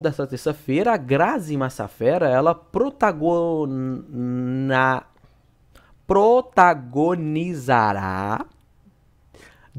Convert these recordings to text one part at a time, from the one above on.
dessa terça-feira, a Grazi Massafera, ela protagonizará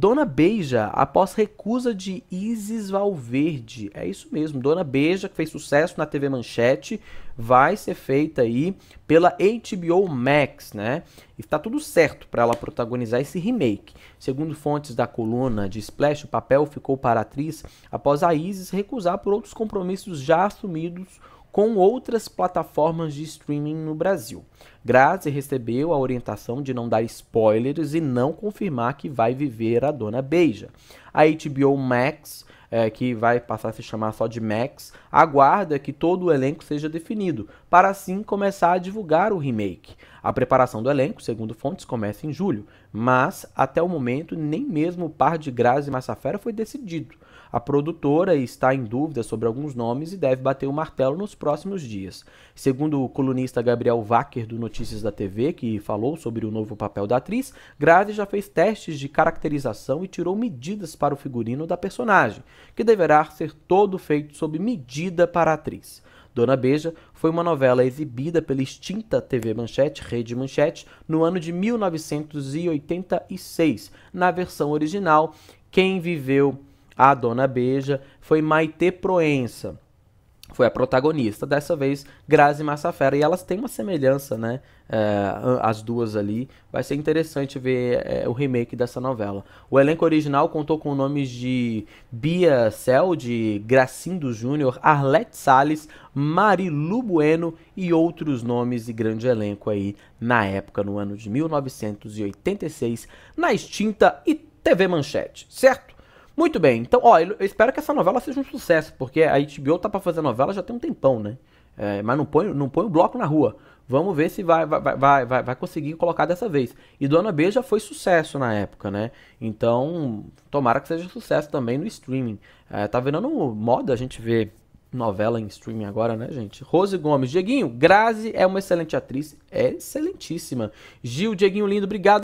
Dona Beija, após recusa de Isis Valverde. É isso mesmo, Dona Beija, que fez sucesso na TV Manchete, vai ser feita aí pela HBO Max, né? E tá tudo certo para ela protagonizar esse remake. Segundo fontes da coluna de Splash, o papel ficou para a atriz após a Isis recusar por outros compromissos já assumidos com outras plataformas de streaming no Brasil. Grazi recebeu a orientação de não dar spoilers e não confirmar que vai viver a Dona Beija. A HBO Max, é, que vai passar a se chamar só de Max, aguarda que todo o elenco seja definido, para assim começar a divulgar o remake. A preparação do elenco, segundo fontes, começa em julho, mas até o momento nem mesmo o par de Grazi e Massafera foi decidido. A produtora está em dúvida sobre alguns nomes e deve bater o martelo nos próximos dias. Segundo o colunista Gabriel Wacker do Notícias da TV, que falou sobre o novo papel da atriz, Grazi já fez testes de caracterização e tirou medidas para o figurino da personagem, que deverá ser todo feito sob medida para a atriz. Dona Beja foi uma novela exibida pela extinta TV Manchete, Rede Manchete, no ano de 1986. Na versão original, quem viveu a dona Beja, foi Maite Proença. Foi a protagonista, dessa vez Grazi Massafera. E elas têm uma semelhança, né? É, as duas ali. Vai ser interessante ver é, o remake dessa novela. O elenco original contou com nomes de Bia Celde, Gracindo Júnior, Arlette Salles, Marilu Bueno e outros nomes de grande elenco aí na época, no ano de 1986, na extinta e TV Manchete, certo? Muito bem, então, ó, eu espero que essa novela seja um sucesso, porque a HBO tá pra fazer novela já tem um tempão, né? É, mas não põe, não põe o bloco na rua. Vamos ver se vai, vai, vai, vai, vai conseguir colocar dessa vez. E Dona B já foi sucesso na época, né? Então, tomara que seja sucesso também no streaming. É, tá virando moda a gente ver novela em streaming agora, né, gente? Rose Gomes. Dieguinho, Grazi é uma excelente atriz. É excelentíssima. Gil, Dieguinho lindo, obrigado.